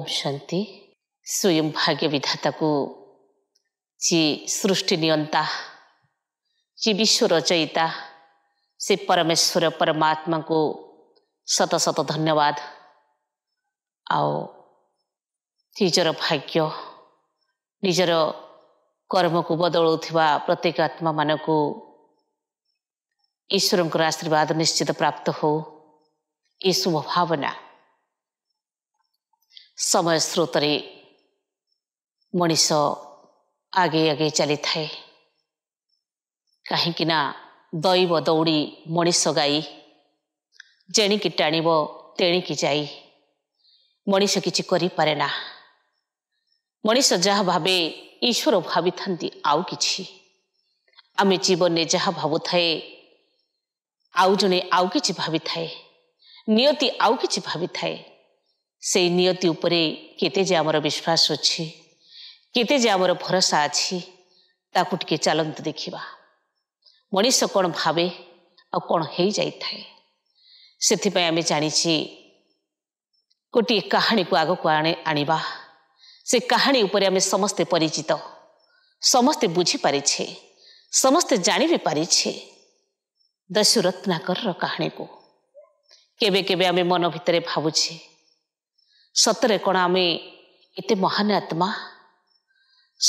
ଓମ୍ ଶାନ୍ତି ସ୍ୱୟଂ ଭାଗ୍ୟ ବିଧାତାକୁ ଯିଏ ସୃଷ୍ଟି ନିଅନ୍ତା ଯିଏ ବିଶ୍ୱ ରଚୟିତା ସେ ପରମେଶ୍ୱର ପରମାତ୍ମାଙ୍କୁ ଶତ ଶତ ଧନ୍ୟବାଦ ଆଉ ନିଜର ଭାଗ୍ୟ ନିଜର କର୍ମକୁ ବଦଳଉଥିବା ପ୍ରତ୍ୟେକ ଆତ୍ମାମାନଙ୍କୁ ଈଶ୍ୱରଙ୍କର ଆଶୀର୍ବାଦ ନିଶ୍ଚିତ ପ୍ରାପ୍ତ ହେଉ ଏ ଶୁଭ ଭାବନା ସମୟ ସ୍ରୋତରେ ମଣିଷ ଆଗେଇ ଆଗେଇ ଚାଲିଥାଏ କାହିଁକିନା ଦୈବ ଦୌଡ଼ି ମଣିଷ ଗାଈ ଜେଣିକି ଟାଣିବ ତେଣିକି ଯାଇ ମଣିଷ କିଛି କରିପାରେ ନା ମଣିଷ ଯାହା ଭାବେ ଈଶ୍ୱର ଭାବିଥାନ୍ତି ଆଉ କିଛି ଆମେ ଜୀବନରେ ଯାହା ଭାବୁଥାଏ ଆଉ ଜଣେ ଆଉ କିଛି ଭାବିଥାଏ ନିୟତି ଆଉ କିଛି ଭାବିଥାଏ ସେଇ ନିୟତି ଉପରେ କେତେ ଯେ ଆମର ବିଶ୍ୱାସ ଅଛି କେତେ ଯେ ଆମର ଭରସା ଅଛି ତାକୁ ଟିକେ ଚାଲନ୍ତୁ ଦେଖିବା ମଣିଷ କ'ଣ ଭାବେ ଆଉ କ'ଣ ହେଇଯାଇଥାଏ ସେଥିପାଇଁ ଆମେ ଜାଣିଛି ଗୋଟିଏ କାହାଣୀକୁ ଆଗକୁ ଆଣି ଆଣିବା ସେ କାହାଣୀ ଉପରେ ଆମେ ସମସ୍ତେ ପରିଚିତ ସମସ୍ତେ ବୁଝିପାରିଛେ ସମସ୍ତେ ଜାଣି ବି ପାରିଛେ ଦଶରତ୍ନାକରର କାହାଣୀକୁ କେବେ କେବେ ଆମେ ମନ ଭିତରେ ଭାବୁଛେ ସତରେ କ'ଣ ଆମେ ଏତେ ମହାନ ଆତ୍ମା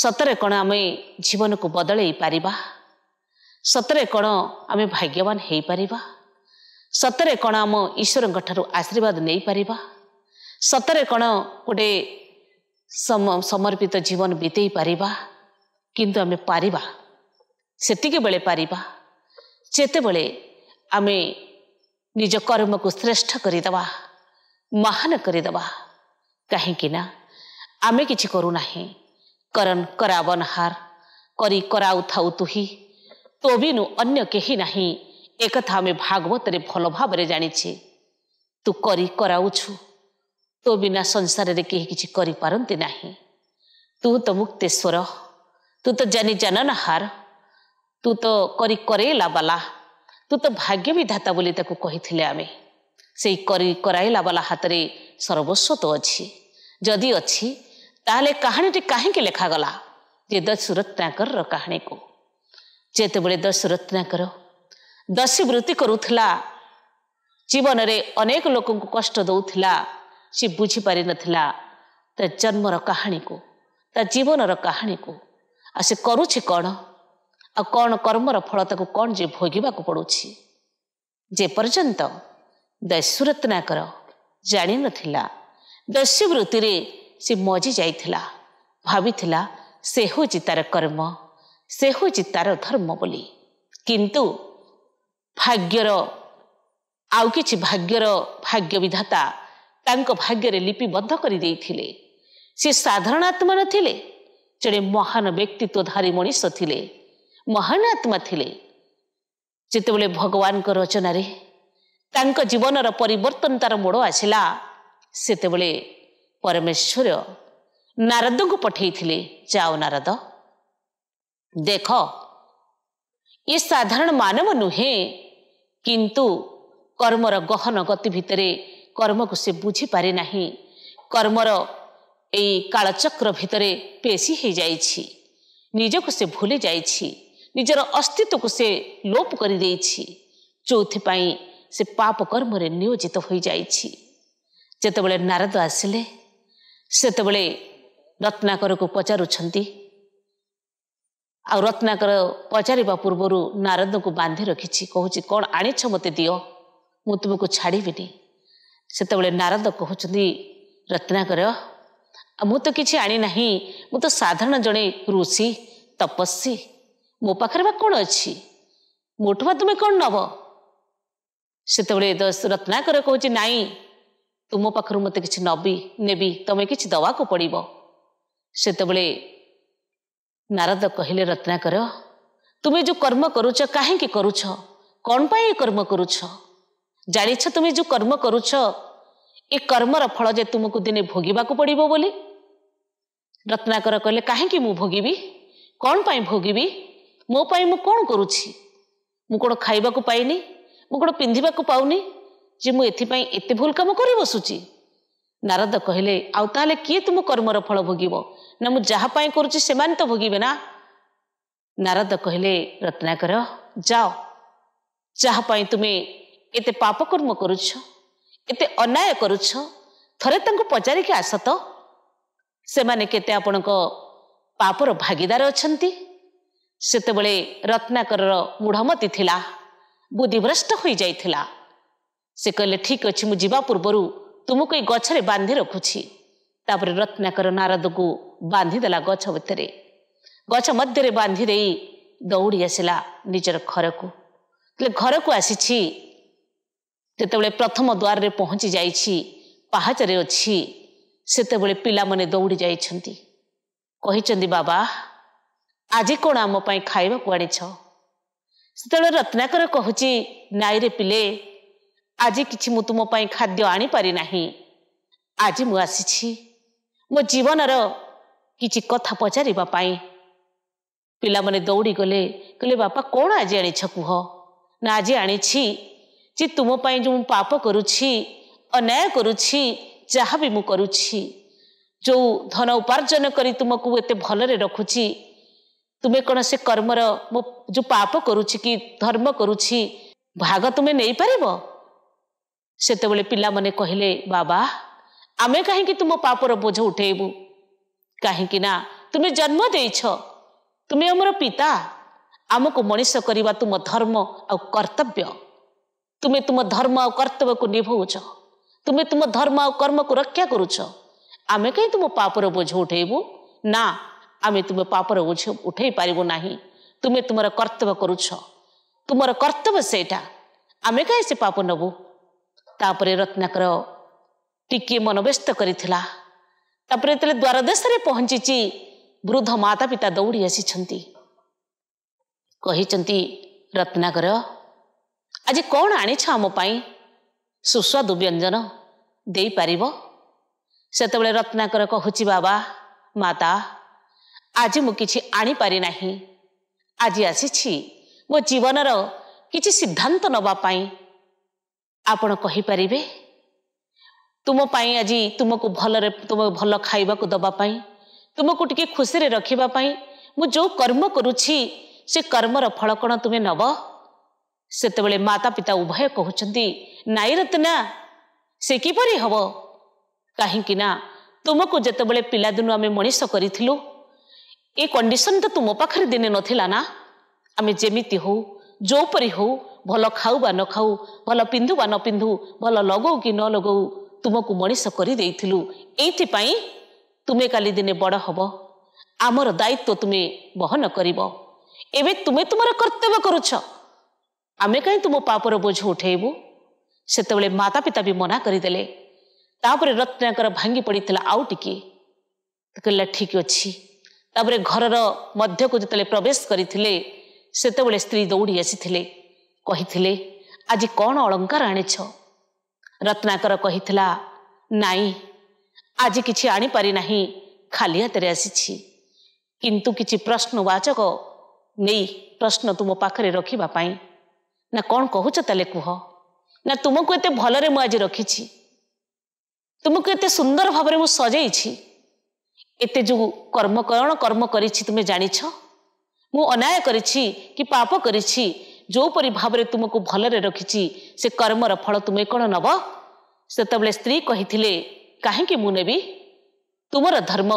ସତରେ କ'ଣ ଆମେ ଜୀବନକୁ ବଦଳେଇ ପାରିବା ସତରେ କ'ଣ ଆମେ ଭାଗ୍ୟବାନ ହେଇପାରିବା ସତରେ କ'ଣ ଆମ ଈଶ୍ୱରଙ୍କ ଠାରୁ ଆଶୀର୍ବାଦ ନେଇପାରିବା ସତରେ କ'ଣ ଗୋଟେ ସମର୍ପିତ ଜୀବନ ବିତେଇ ପାରିବା କିନ୍ତୁ ଆମେ ପାରିବା ସେତିକି ବେଳେ ପାରିବା ଯେତେବେଳେ ଆମେ ନିଜ କର୍ମକୁ ଶ୍ରେଷ୍ଠ କରିଦେବା ମହାନ କରିଦେବା କାହିଁକି ନା ଆମେ କିଛି କରୁନାହିଁ କରନ୍ କରାବନ ହାର କରି କରାଉ ଥାଉ ତୁହି ତୋବିନୁ ଅନ୍ୟ କେହି ନାହିଁ ଏକଥା ଆମେ ଭାଗବତରେ ଭଲ ଭାବରେ ଜାଣିଛେ ତୁ କରି କରାଉଛୁ ତୋ ବିନା ସଂସାରରେ କେହି କିଛି କରିପାରନ୍ତି ନାହିଁ ତୁ ତ ମୁକ୍ତେଶ୍ୱର ତୁ ତ ଜାନି ଜାନ ନା ତୁ ତ କରି କରେଇଲା ବାଲା ତୁ ତ ଭାଗ୍ୟ ବିଧାତା ବୋଲି ତାକୁ କହିଥିଲେ ଆମେ ସେଇ କରି କରାଇଲା ବାଲା ହାତରେ ସର୍ବସ୍ୱ ତ ଅଛି ଯଦି ଅଛି ତାହେଲେ କାହାଣୀଟି କାହିଁକି ଲେଖାଗଲା ଯେ ଦଶରତ୍ନାକରର କାହାଣୀକୁ ଯେତେବେଳେ ଦଶରତ୍ନାକର ଦଶୀ ବୃତ୍ତି କରୁଥିଲା ଜୀବନରେ ଅନେକ ଲୋକଙ୍କୁ କଷ୍ଟ ଦେଉଥିଲା ସେ ବୁଝିପାରିନଥିଲା ତା ଜନ୍ମର କାହାଣୀକୁ ତା ଜୀବନର କାହାଣୀକୁ ଆଉ ସେ କରୁଛି କ'ଣ ଆଉ କ'ଣ କର୍ମର ଫଳ ତାକୁ କ'ଣ ଯେ ଭୋଗିବାକୁ ପଡ଼ୁଛି ଯେପର୍ଯ୍ୟନ୍ତ ଦଶରତ୍ନାକର ଜାଣିନଥିଲା ଦସ୍ୟବୃତ୍ତିରେ ସେ ମଜି ଯାଇଥିଲା ଭାବିଥିଲା ସେ ହେଉଛି ତାର କର୍ମ ସେ ହେଉଛି ତାର ଧର୍ମ ବୋଲି କିନ୍ତୁ ଭାଗ୍ୟର ଆଉ କିଛି ଭାଗ୍ୟର ଭାଗ୍ୟ ବିଧାତା ତାଙ୍କ ଭାଗ୍ୟରେ ଲିପିବଦ୍ଧ କରିଦେଇଥିଲେ ସେ ସାଧାରଣ ଆତ୍ମା ନଥିଲେ ଜଣେ ମହାନ ବ୍ୟକ୍ତିତ୍ୱଧାରୀ ମଣିଷ ଥିଲେ ମହାନ ଆତ୍ମା ଥିଲେ ଯେତେବେଳେ ଭଗବାନଙ୍କ ରଚନାରେ ତାଙ୍କ ଜୀବନର ପରିବର୍ତ୍ତନ ତାର ମୋଡ଼ ଆସିଲା ସେତେବେଳେ ପରମେଶ୍ୱର ନାରଦଙ୍କୁ ପଠେଇଥିଲେ ଯାଅ ନାରଦ ଦେଖ ଏ ସାଧାରଣ ମାନବ ନୁହେଁ କିନ୍ତୁ କର୍ମର ଗହନ ଗତି ଭିତରେ କର୍ମକୁ ସେ ବୁଝିପାରେ ନାହିଁ କର୍ମର ଏଇ କାଳଚକ୍ର ଭିତରେ ପେଶି ହୋଇଯାଇଛି ନିଜକୁ ସେ ଭୁଲି ଯାଇଛି ନିଜର ଅସ୍ତିତ୍ୱକୁ ସେ ଲୋପ କରିଦେଇଛି ଯେଉଁଥିପାଇଁ ସେ ପାପ କର୍ମରେ ନିୟୋଜିତ ହୋଇଯାଇଛି ଯେତେବେଳେ ନାରଦ ଆସିଲେ ସେତେବେଳେ ରତ୍ନାକରକୁ ପଚାରୁଛନ୍ତି ଆଉ ରତ୍ନାକର ପଚାରିବା ପୂର୍ବରୁ ନାରଦଙ୍କୁ ବାନ୍ଧି ରଖିଛି କହୁଛି କ'ଣ ଆଣିଛ ମୋତେ ଦିଅ ମୁଁ ତୁମକୁ ଛାଡ଼ିବିନି ସେତେବେଳେ ନାରଦ କହୁଛନ୍ତି ରତ୍ନାକର ଆଉ ମୁଁ ତ କିଛି ଆଣିନାହିଁ ମୁଁ ତ ସାଧାରଣ ଜଣେ ଋଷି ତପସ୍ୱୀ ମୋ ପାଖରେ ବା କ'ଣ ଅଛି ମୋଠୁ ବା ତୁମେ କ'ଣ ନେବ ସେତେବେଳେ ଦଶରଥ ନାକର କହୁଛି ନାଇଁ ତୁମ ପାଖରୁ ମୋତେ କିଛି ନବି ନେବି ତୁମେ କିଛି ଦେବାକୁ ପଡ଼ିବ ସେତେବେଳେ ନାରଦ କହିଲେ ରତ୍ନାକର ତୁମେ ଯେଉଁ କର୍ମ କରୁଛ କାହିଁକି କରୁଛ କ'ଣ ପାଇଁ ଏ କର୍ମ କରୁଛ ଜାଣିଛ ତୁମେ ଯେଉଁ କର୍ମ କରୁଛ ଏ କର୍ମର ଫଳ ଯେ ତୁମକୁ ଦିନେ ଭୋଗିବାକୁ ପଡ଼ିବ ବୋଲି ରତ୍ନାକର କହିଲେ କାହିଁକି ମୁଁ ଭୋଗିବି କ'ଣ ପାଇଁ ଭୋଗିବି ମୋ ପାଇଁ ମୁଁ କ'ଣ କରୁଛି ମୁଁ କ'ଣ ଖାଇବାକୁ ପାଇନି ମୁଁ କ'ଣ ପିନ୍ଧିବାକୁ ପାଉନି ଯେ ମୁଁ ଏଥିପାଇଁ ଏତେ ଭୁଲ କାମ କରି ବସୁଛି ନାରଦ କହିଲେ ଆଉ ତାହେଲେ କିଏ ତୁମ କର୍ମର ଫଳ ଭୋଗିବ ନା ମୁଁ ଯାହା ପାଇଁ କରୁଛି ସେମାନେ ତ ଭୋଗିବେ ନା ନାରଦ କହିଲେ ରତ୍ନାକର ଯାଅ ଯାହା ପାଇଁ ତୁମେ ଏତେ ପାପକର୍ମ କରୁଛ ଏତେ ଅନ୍ୟାୟ କରୁଛ ଥରେ ତାଙ୍କୁ ପଚାରିକି ଆସ ତ ସେମାନେ କେତେ ଆପଣଙ୍କ ପାପର ଭାଗିଦାର ଅଛନ୍ତି ସେତେବେଳେ ରତ୍ନାକରର ମୂଢ଼ମତି ଥିଲା ବୁଦ୍ଧିଭ୍ରଷ୍ଟ ହୋଇଯାଇଥିଲା ସେ କହିଲେ ଠିକ୍ ଅଛି ମୁଁ ଯିବା ପୂର୍ବରୁ ତୁମକୁ ଏଇ ଗଛରେ ବାନ୍ଧି ରଖୁଛି ତାପରେ ରତ୍ନାକର ନାରଦକୁ ବାନ୍ଧିଦେଲା ଗଛ ଭିତରେ ଗଛ ମଧ୍ୟରେ ବାନ୍ଧି ଦେଇ ଦୌଡ଼ି ଆସିଲା ନିଜର ଘରକୁ ହେଲେ ଘରକୁ ଆସିଛି ଯେତେବେଳେ ପ୍ରଥମ ଦ୍ୱାରରେ ପହଞ୍ଚି ଯାଇଛି ପାହାଚରେ ଅଛି ସେତେବେଳେ ପିଲାମାନେ ଦୌଡ଼ି ଯାଇଛନ୍ତି କହିଛନ୍ତି ବାବା ଆଜି କ'ଣ ଆମ ପାଇଁ ଖାଇବାକୁ ଆଣିଛ ସେତେବେଳେ ରତ୍ନାକର କହୁଛି ନାଇରେ ପିଲେ ଆଜି କିଛି ମୁଁ ତୁମ ପାଇଁ ଖାଦ୍ୟ ଆଣିପାରି ନାହିଁ ଆଜି ମୁଁ ଆସିଛି ମୋ ଜୀବନର କିଛି କଥା ପଚାରିବା ପାଇଁ ପିଲାମାନେ ଦୌଡ଼ିଗଲେ କହିଲେ ବାପା କ'ଣ ଆଜି ଆଣିଛ କୁହ ନା ଆଜି ଆଣିଛି ଯେ ତୁମ ପାଇଁ ଯେଉଁ ପାପ କରୁଛି ଅନ୍ୟାୟ କରୁଛି ଯାହା ବି ମୁଁ କରୁଛି ଯେଉଁ ଧନ ଉପାର୍ଜନ କରି ତୁମକୁ ଏତେ ଭଲରେ ରଖୁଛି ତୁମେ କ'ଣ ସେ କର୍ମର ମୋ ଯେଉଁ ପାପ କରୁଛି କି ଧର୍ମ କରୁଛି ଭାଗ ତୁମେ ନେଇପାରିବ ସେତେବେଳେ ପିଲାମାନେ କହିଲେ ବାବା ଆମେ କାହିଁକି ତୁମ ପାପର ବୋଝ ଉଠେଇବୁ କାହିଁକି ନା ତୁମେ ଜନ୍ମ ଦେଇଛ ତୁମେ ଆମର ପିତା ଆମକୁ ମଣିଷ କରିବା ତୁମ ଧର୍ମ ଆଉ କର୍ତ୍ତବ୍ୟ ତୁମେ ତୁମ ଧର୍ମ ଆଉ କର୍ତ୍ତବ୍ୟକୁ ନିଭଉଛ ତୁମେ ତୁମ ଧର୍ମ ଆଉ କର୍ମକୁ ରକ୍ଷା କରୁଛ ଆମେ କାହିଁ ତୁମ ପାପର ବୋଝ ଉଠେଇବୁ ନା आम तुम पापर उठ उठे पारना तुम्हें तुम कर्तव्य करुच तुम कर्तव्य सेटा आम कहीं से पाप नबु तापर रत्नाकर टिके मनोव्यस्त कर द्वारदेश पहुंची वृद्ध माता पिता दौड़ी आसी कही रत्नाकर आज कौन आनीछ आमपाई सुस्वादु व्यंजन दे पार से रत्नाकर कहूँ बाबा माता ଆଜି ମୁଁ କିଛି ଆଣିପାରି ନାହିଁ ଆଜି ଆସିଛି ମୋ ଜୀବନର କିଛି ସିଦ୍ଧାନ୍ତ ନେବା ପାଇଁ ଆପଣ କହିପାରିବେ ତୁମ ପାଇଁ ଆଜି ତୁମକୁ ଭଲରେ ତୁମ ଭଲ ଖାଇବାକୁ ଦେବା ପାଇଁ ତୁମକୁ ଟିକେ ଖୁସିରେ ରଖିବା ପାଇଁ ମୁଁ ଯେଉଁ କର୍ମ କରୁଛି ସେ କର୍ମର ଫଳ କ'ଣ ତୁମେ ନେବ ସେତେବେଳେ ମାତା ପିତା ଉଭୟ କହୁଛନ୍ତି ନାଇଁ ରତ୍ନା ସେ କିପରି ହେବ କାହିଁକି ନା ତୁମକୁ ଯେତେବେଳେ ପିଲାଦିନୁ ଆମେ ମଣିଷ କରିଥିଲୁ ଏ କଣ୍ଡିସନ୍ ତୁ ମୋ ପାଖରେ ଦିନେ ନଥିଲା ନା ଆମେ ଯେମିତି ହଉ ଯେଉଁପରି ହଉ ଭଲ ଖାଉ ବା ନ ଖାଉ ଭଲ ପିନ୍ଧୁ ବା ନ ପିନ୍ଧୁ ଭଲ ଲଗଉ କି ନ ଲଗାଉ ତୁମକୁ ମଣିଷ କରିଦେଇଥିଲୁ ଏଇଥିପାଇଁ ତୁମେ କାଲି ଦିନେ ବଡ଼ ହବ ଆମର ଦାୟିତ୍ୱ ତୁମେ ବହନ କରିବ ଏବେ ତୁମେ ତୁମର କର୍ତ୍ତବ୍ୟ କରୁଛ ଆମେ କାହିଁ ତୁମ ପାପର ବୋଝ ଉଠେଇବୁ ସେତେବେଳେ ମାତା ପିତା ବି ମନା କରିଦେଲେ ତାପରେ ରତ୍ନାକର ଭାଙ୍ଗି ପଡ଼ିଥିଲା ଆଉ ଟିକେ କହିଲା ଠିକ୍ ଅଛି ତାପରେ ଘରର ମଧ୍ୟକୁ ଯେତେବେଳେ ପ୍ରବେଶ କରିଥିଲେ ସେତେବେଳେ ସ୍ତ୍ରୀ ଦୌଡ଼ି ଆସିଥିଲେ କହିଥିଲେ ଆଜି କ'ଣ ଅଳଙ୍କାର ଆଣିଛ ରତ୍ନାକର କହିଥିଲା ନାଇଁ ଆଜି କିଛି ଆଣିପାରି ନାହିଁ ଖାଲି ହାତରେ ଆସିଛି କିନ୍ତୁ କିଛି ପ୍ରଶ୍ନବାଚକ ନେଇ ପ୍ରଶ୍ନ ତୁମ ପାଖରେ ରଖିବା ପାଇଁ ନା କ'ଣ କହୁଛ ତାହେଲେ କୁହ ନା ତୁମକୁ ଏତେ ଭଲରେ ମୁଁ ଆଜି ରଖିଛି ତୁମକୁ ଏତେ ସୁନ୍ଦର ଭାବରେ ମୁଁ ସଜେଇଛି ଏତେ ଯୋଉ କର୍ମ କ'ଣ କର୍ମ କରିଛି ତୁମେ ଜାଣିଛ ମୁଁ ଅନ୍ୟାୟ କରିଛି କି ପାପ କରିଛି ଯେଉଁପରି ଭାବରେ ତୁମକୁ ଭଲରେ ରଖିଛି ସେ କର୍ମର ଫଳ ତୁମେ କ'ଣ ନେବ ସେତେବେଳେ ସ୍ତ୍ରୀ କହିଥିଲେ କାହିଁକି ମୁଁ ନେବି ତୁମର ଧର୍ମ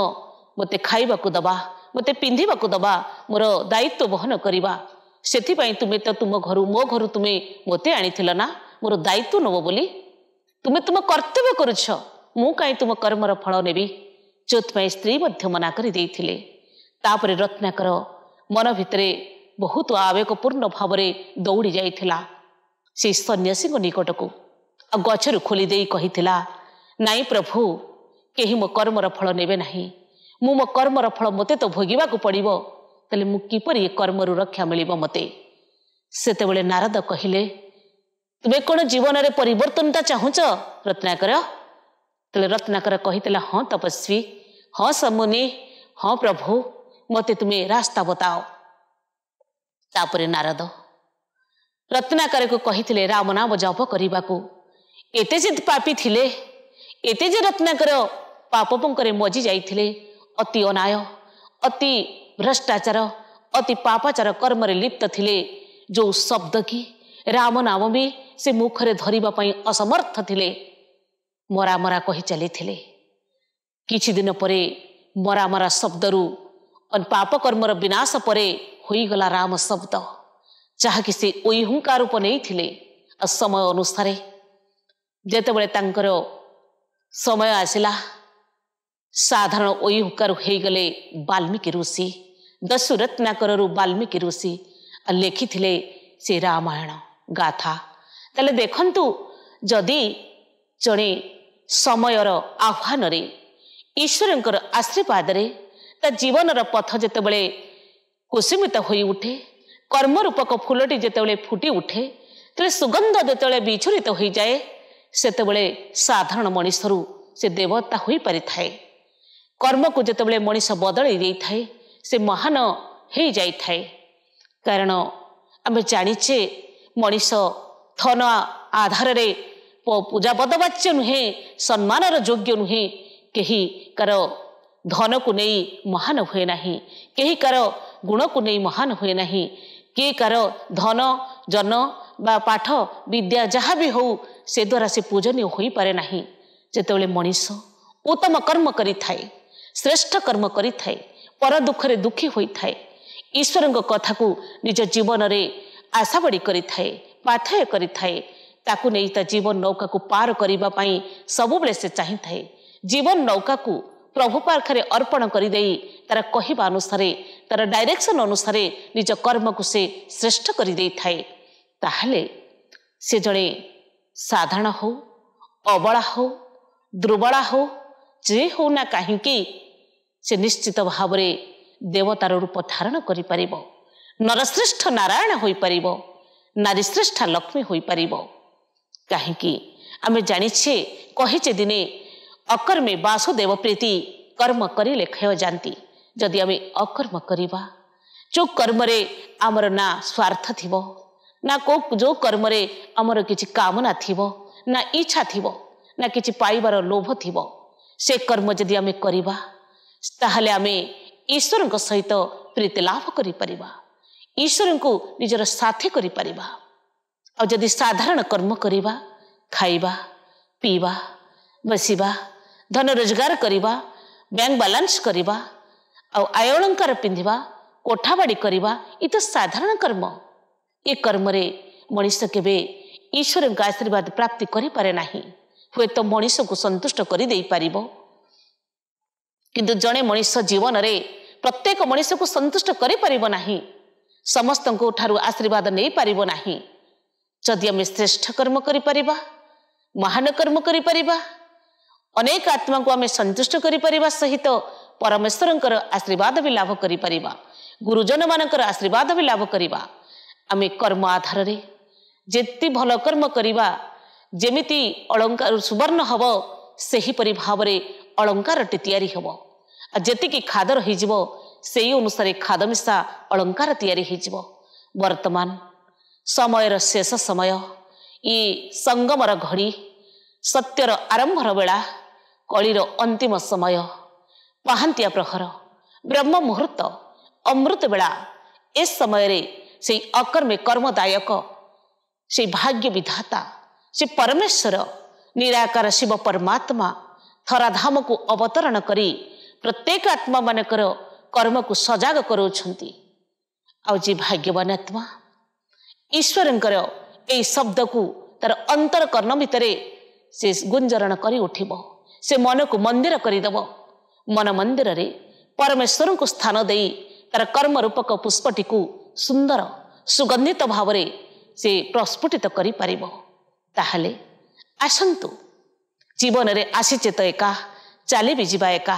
ମୋତେ ଖାଇବାକୁ ଦେବା ମୋତେ ପିନ୍ଧିବାକୁ ଦେବା ମୋର ଦାୟିତ୍ୱ ବହନ କରିବା ସେଥିପାଇଁ ତୁମେ ତ ତୁମ ଘରୁ ମୋ ଘରୁ ତୁମେ ମୋତେ ଆଣିଥିଲ ନା ମୋର ଦାୟିତ୍ୱ ନେବ ବୋଲି ତୁମେ ତୁମ କର୍ତ୍ତବ୍ୟ କରୁଛ ମୁଁ କାହିଁ ତୁମ କର୍ମର ଫଳ ନେବି ଯେଉଁଥିପାଇଁ ସ୍ତ୍ରୀ ମଧ୍ୟ ମନା କରିଦେଇଥିଲେ ତାପରେ ରତ୍ନାକର ମନ ଭିତରେ ବହୁତ ଆବେଗପୂର୍ଣ୍ଣ ଭାବରେ ଦୌଡ଼ି ଯାଇଥିଲା ସେ ସନ୍ନ୍ୟାସୀଙ୍କ ନିକଟକୁ ଆଉ ଗଛରୁ ଖୋଲି ଦେଇ କହିଥିଲା ନାଇଁ ପ୍ରଭୁ କେହି ମୋ କର୍ମର ଫଳ ନେବେ ନାହିଁ ମୁଁ ମୋ କର୍ମର ଫଳ ମୋତେ ତ ଭୋଗିବାକୁ ପଡ଼ିବ ତାହେଲେ ମୁଁ କିପରି ଏ କର୍ମରୁ ରକ୍ଷା ମିଳିବ ମୋତେ ସେତେବେଳେ ନାରଦ କହିଲେ ତୁମେ କ'ଣ ଜୀବନରେ ପରିବର୍ତ୍ତନଟା ଚାହୁଁଛ ରତ୍ନାକର ତେଣୁ ରତ୍ନାକର କହିଥିଲା ହଁ ତପସ୍ୱୀ ହଁ ସମୁନି ହଁ ପ୍ରଭୁ ମୋତେ ତୁମେ ରାସ୍ତା ବତାଅ ତାପରେ ନାରଦ ରତ୍ନାକରକୁ କହିଥିଲେ ରାମ ନାମ ଜପ କରିବାକୁ ଏତେ ଯେ ପାପି ଥିଲେ ଏତେ ଯେ ରତ୍ନାକର ପାପଙ୍କରେ ମଜି ଯାଇଥିଲେ ଅତି ଅନାୟ ଅତି ଭ୍ରଷ୍ଟାଚାର ଅତି ପାପାଚାର କର୍ମରେ ଲିପ୍ତ ଥିଲେ ଯେଉଁ ଶବ୍ଦ କି ରାମ ନାମ ବି ସେ ମୁଖରେ ଧରିବା ପାଇଁ ଅସମର୍ଥ ଥିଲେ ମରାମରା କହି ଚାଲିଥିଲେ କିଛି ଦିନ ପରେ ମରାମରା ଶବ୍ଦରୁ ପାପକର୍ମର ବିନାଶ ପରେ ହୋଇଗଲା ରାମ ଶବ୍ଦ ଯାହାକି ସେ ଐହୁଙ୍କା ରୂପ ନେଇଥିଲେ ଆଉ ସମୟ ଅନୁସାରେ ଯେତେବେଳେ ତାଙ୍କର ସମୟ ଆସିଲା ସାଧାରଣ ଐହୁଙ୍କାରୁ ହେଇଗଲେ ବାଲ୍ମୀକି ଋଷି ଦଶରତ୍ନାକରରୁ ବାଲ୍ମୀକି ଋଷି ଲେଖିଥିଲେ ସେ ରାମାୟଣ ଗାଥା ତାହେଲେ ଦେଖନ୍ତୁ ଯଦି ଜଣେ ସମୟର ଆହ୍ୱାନରେ ଈଶ୍ୱରଙ୍କର ଆଶୀର୍ବାଦରେ ତା ଜୀବନର ପଥ ଯେତେବେଳେ କୁସୁମିତ ହୋଇ ଉଠେ କର୍ମ ରୂପକ ଫୁଲଟି ଯେତେବେଳେ ଫୁଟି ଉଠେ ତେବେ ସୁଗନ୍ଧ ଯେତେବେଳେ ବିଚଳିତ ହୋଇଯାଏ ସେତେବେଳେ ସାଧାରଣ ମଣିଷରୁ ସେ ଦେବତା ହୋଇପାରିଥାଏ କର୍ମକୁ ଯେତେବେଳେ ମଣିଷ ବଦଳେଇ ଦେଇଥାଏ ସେ ମହାନ ହୋଇଯାଇଥାଏ କାରଣ ଆମେ ଜାଣିଛେ ମଣିଷ ଧନ ଆଧାରରେ ପୂଜା ବଦବାଚ୍ୟ ନୁହେଁ ସମ୍ମାନର ଯୋଗ୍ୟ ନୁହେଁ କେହି କାର ଧନକୁ ନେଇ ମହାନ ହୁଏ ନାହିଁ କେହି କାହାର ଗୁଣକୁ ନେଇ ମହାନ ହୁଏ ନାହିଁ କିଏ କାହାର ଧନ ଜନ ବା ପାଠ ବିଦ୍ୟା ଯାହା ବି ହେଉ ସେ ଦ୍ୱାରା ସେ ପୂଜନୀୟ ହୋଇପାରେ ନାହିଁ ଯେତେବେଳେ ମଣିଷ ଉତ୍ତମ କର୍ମ କରିଥାଏ ଶ୍ରେଷ୍ଠ କର୍ମ କରିଥାଏ ପର ଦୁଃଖରେ ଦୁଃଖୀ ହୋଇଥାଏ ଈଶ୍ୱରଙ୍କ କଥାକୁ ନିଜ ଜୀବନରେ ଆଶାବଡ଼ି କରିଥାଏ ପାଥୟ କରିଥାଏ ତାକୁ ନେଇ ତା ଜୀବନ ନୌକାକୁ ପାର କରିବା ପାଇଁ ସବୁବେଳେ ସେ ଚାହିଁଥାଏ ଜୀବନ ନୌକାକୁ ପ୍ରଭୁ ପାଖରେ ଅର୍ପଣ କରିଦେଇ ତାର କହିବା ଅନୁସାରେ ତାର ଡାଇରେକ୍ସନ୍ ଅନୁସାରେ ନିଜ କର୍ମକୁ ସେ ଶ୍ରେଷ୍ଠ କରିଦେଇଥାଏ ତାହେଲେ ସେ ଜଣେ ସାଧାରଣ ହଉ ଅବଳା ହଉ ଦୁର୍ବଳା ହଉ ଯେ ହଉ ନା କାହିଁକି ସେ ନିଶ୍ଚିତ ଭାବରେ ଦେବତାର ରୂପ ଧାରଣ କରିପାରିବ ନରଶ୍ରେଷ୍ଠ ନାରାୟଣ ହୋଇପାରିବ ନାରୀ ନାରୀଶ୍ରେଷ୍ଠା ଲକ୍ଷ୍ମୀ ହୋଇପାରିବ କାହିଁକି ଆମେ ଜାଣିଛେ କହିଛେ ଦିନେ ଅକର୍ମେ ବାସୁଦେବ ପ୍ରୀତି କର୍ମ କରି ଲେଖା ଯାଆନ୍ତି ଯଦି ଆମେ ଅକର୍ମ କରିବା ଯେଉଁ କର୍ମରେ ଆମର ନା ସ୍ୱାର୍ଥ ଥିବ ନା କେଉଁ ଯେଉଁ କର୍ମରେ ଆମର କିଛି କାମନା ଥିବ ନା ଇଚ୍ଛା ଥିବ ନା କିଛି ପାଇବାର ଲୋଭ ଥିବ ସେ କର୍ମ ଯଦି ଆମେ କରିବା ତାହେଲେ ଆମେ ଈଶ୍ୱରଙ୍କ ସହିତ ପ୍ରୀତି ଲାଭ କରିପାରିବା ଈଶ୍ୱରଙ୍କୁ ନିଜର ସାଥୀ କରିପାରିବା ଆଉ ଯଦି ସାଧାରଣ କର୍ମ କରିବା ଖାଇବା ପିଇବା ବସିବା ଧନ ରୋଜଗାର କରିବା ବ୍ୟାଙ୍କ ବାଲାନ୍ସ କରିବା ଆଉ ଆୟ ଅଳଙ୍କାର ପିନ୍ଧିବା କୋଠାବାଡ଼ି କରିବା ଏ ତ ସାଧାରଣ କର୍ମ ଏ କର୍ମରେ ମଣିଷ କେବେ ଈଶ୍ୱରଙ୍କ ଆଶୀର୍ବାଦ ପ୍ରାପ୍ତି କରିପାରେ ନାହିଁ ହୁଏତ ମଣିଷକୁ ସନ୍ତୁଷ୍ଟ କରିଦେଇପାରିବ କିନ୍ତୁ ଜଣେ ମଣିଷ ଜୀବନରେ ପ୍ରତ୍ୟେକ ମଣିଷକୁ ସନ୍ତୁଷ୍ଟ କରିପାରିବ ନାହିଁ ସମସ୍ତଙ୍କ ଠାରୁ ଆଶୀର୍ବାଦ ନେଇପାରିବ ନାହିଁ ଯଦି ଆମେ ଶ୍ରେଷ୍ଠ କର୍ମ କରିପାରିବା ମହାନ କର୍ମ କରିପାରିବା ଅନେକ ଆତ୍ମାକୁ ଆମେ ସନ୍ତୁଷ୍ଟ କରିପାରିବା ସହିତ ପରମେଶ୍ୱରଙ୍କର ଆଶୀର୍ବାଦ ବି ଲାଭ କରିପାରିବା ଗୁରୁଜନମାନଙ୍କର ଆଶୀର୍ବାଦ ବି ଲାଭ କରିବା ଆମେ କର୍ମ ଆଧାରରେ ଯେତେ ଭଲ କର୍ମ କରିବା ଯେମିତି ଅଳଙ୍କାର ସୁବର୍ଣ୍ଣ ହେବ ସେହିପରି ଭାବରେ ଅଳଙ୍କାରଟି ତିଆରି ହେବ ଆଉ ଯେତିକି ଖାଦ ରହିଯିବ ସେହି ଅନୁସାରେ ଖାଦ ମିଶା ଅଳଙ୍କାର ତିଆରି ହୋଇଯିବ ବର୍ତ୍ତମାନ ସମୟର ଶେଷ ସମୟ ଇ ସଙ୍ଗମର ଘଡ଼ି ସତ୍ୟର ଆରମ୍ଭର ବେଳା କଳିର ଅନ୍ତିମ ସମୟ ପାହାନ୍ତିଆ ପ୍ରହର ବ୍ରହ୍ମ ମୁହୂର୍ତ୍ତ ଅମୃତ ବେଳା ଏ ସମୟରେ ସେଇ ଅକର୍ମେ କର୍ମଦାୟକ ସେଇ ଭାଗ୍ୟ ବିଧାତା ସେ ପରମେଶ୍ୱର ନିରାକାର ଶିବ ପରମାତ୍ମା ଥରାଧାମକୁ ଅବତରଣ କରି ପ୍ରତ୍ୟେକ ଆତ୍ମାମାନଙ୍କର କର୍ମକୁ ସଜାଗ କରାଉଛନ୍ତି ଆଉ ଯେ ଭାଗ୍ୟବାନ ଆତ୍ମା ଈଶ୍ୱରଙ୍କର ଏହି ଶବ୍ଦକୁ ତାର ଅନ୍ତରକର୍ଣ୍ଣ ଭିତରେ ସେ ଗୁଞ୍ଜରଣ କରି ଉଠିବ ସେ ମନକୁ ମନ୍ଦିର କରିଦେବ ମନ ମନ୍ଦିରରେ ପରମେଶ୍ୱରଙ୍କୁ ସ୍ଥାନ ଦେଇ ତାର କର୍ମ ରୂପକ ପୁଷ୍ପଟିକୁ ସୁନ୍ଦର ସୁଗନ୍ଧିତ ଭାବରେ ସେ ପ୍ରସ୍ଫୁଟିତ କରିପାରିବ ତାହେଲେ ଆସନ୍ତୁ ଜୀବନରେ ଆସିଛେ ତ ଏକା ଚାଲି ବି ଯିବା ଏକା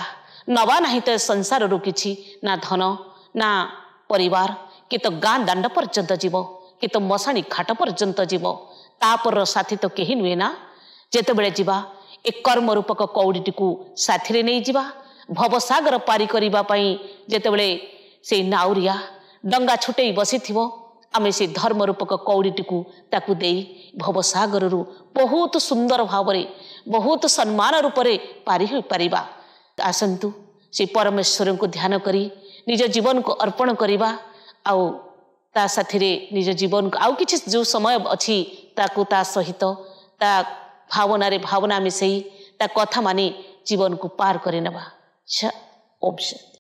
ନବା ନାହିଁ ତ ସଂସାରରୁ କିଛି ନା ଧନ ନା ପରିବାର କି ତ ଗାଁ ଦାଣ୍ଡ ପର୍ଯ୍ୟନ୍ତ ଯିବ କି ତ ମଶାଣି ଘାଟ ପର୍ଯ୍ୟନ୍ତ ଯିବ ତାପରର ସାଥୀ ତ କେହି ନୁହେଁ ନା ଯେତେବେଳେ ଯିବା ଏ କର୍ମ ରୂପକ କଉଡ଼ିଟିକୁ ସାଥିରେ ନେଇଯିବା ଭବସାଗର ପାରି କରିବା ପାଇଁ ଯେତେବେଳେ ସେଇ ନାଉରିଆ ଡଙ୍ଗା ଛୁଟେଇ ବସିଥିବ ଆମେ ସେ ଧର୍ମ ରୂପକ କଉଡ଼ିଟିକୁ ତାକୁ ଦେଇ ଭବସାଗରରୁ ବହୁତ ସୁନ୍ଦର ଭାବରେ ବହୁତ ସମ୍ମାନ ରୂପରେ ପାରି ହୋଇପାରିବା ଆସନ୍ତୁ ସେ ପରମେଶ୍ୱରଙ୍କୁ ଧ୍ୟାନ କରି ନିଜ ଜୀବନକୁ ଅର୍ପଣ କରିବା ଆଉ ତା ସାଥିରେ ନିଜ ଜୀବନକୁ ଆଉ କିଛି ଯେଉଁ ସମୟ ଅଛି ତାକୁ ତା ସହିତ ତା ଭାବନାରେ ଭାବନା ମିଶାଇ ତା କଥା ମାନି ଜୀବନକୁ ପାର କରିନେବା ଅପସନ୍